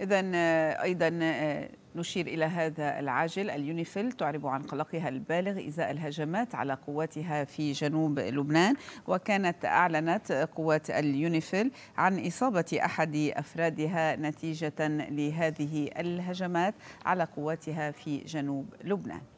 إذا آه، أيضا آه، نشير إلى هذا العاجل اليونيفيل تعرب عن قلقها البالغ إزاء الهجمات على قواتها في جنوب لبنان وكانت أعلنت قوات اليونيفيل عن إصابة أحد أفرادها نتيجة لهذه الهجمات على قواتها في جنوب لبنان